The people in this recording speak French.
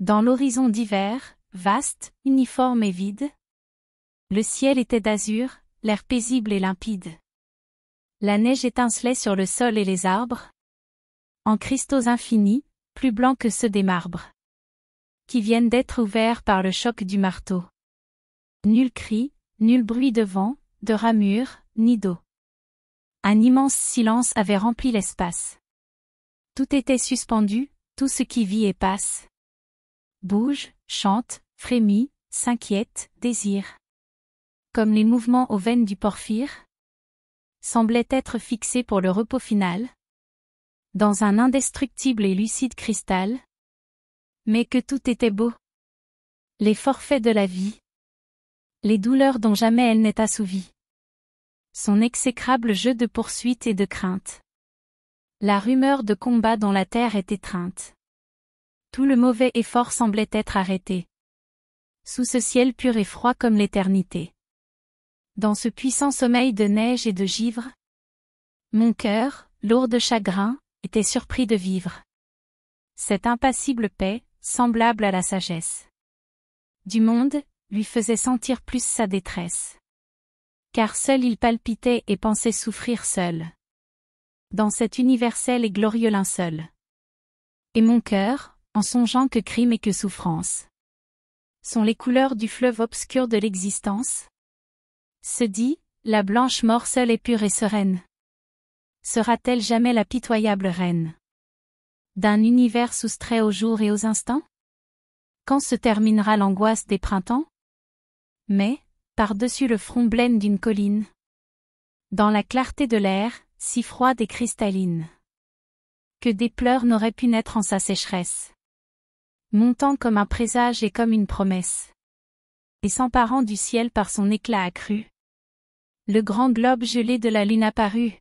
Dans l'horizon d'hiver, vaste, uniforme et vide, le ciel était d'azur, l'air paisible et limpide. La neige étincelait sur le sol et les arbres, en cristaux infinis, plus blancs que ceux des marbres, qui viennent d'être ouverts par le choc du marteau. Nul cri, nul bruit de vent, de ramure, ni d'eau. Un immense silence avait rempli l'espace. Tout était suspendu, tout ce qui vit et passe bouge, chante, frémit, s'inquiète, désire. Comme les mouvements aux veines du porphyre, semblait être fixé pour le repos final, dans un indestructible et lucide cristal, mais que tout était beau. Les forfaits de la vie, les douleurs dont jamais elle n'est assouvie, son exécrable jeu de poursuite et de crainte. La rumeur de combat dont la terre est étreinte. Tout le mauvais effort semblait être arrêté. Sous ce ciel pur et froid comme l'éternité. Dans ce puissant sommeil de neige et de givre, mon cœur, lourd de chagrin, était surpris de vivre. Cette impassible paix, semblable à la sagesse du monde, lui faisait sentir plus sa détresse. Car seul il palpitait et pensait souffrir seul. Dans cet universel et glorieux linceul. Et mon cœur, en songeant que crime et que souffrance sont les couleurs du fleuve obscur de l'existence Se dit, la blanche mort seule et pure et sereine. Sera-t-elle jamais la pitoyable reine D'un univers soustrait aux jours et aux instants Quand se terminera l'angoisse des printemps Mais, par-dessus le front blême d'une colline, dans la clarté de l'air, si froide et cristalline, que des pleurs n'auraient pu naître en sa sécheresse montant comme un présage et comme une promesse. Et s'emparant du ciel par son éclat accru, le grand globe gelé de la lune apparut,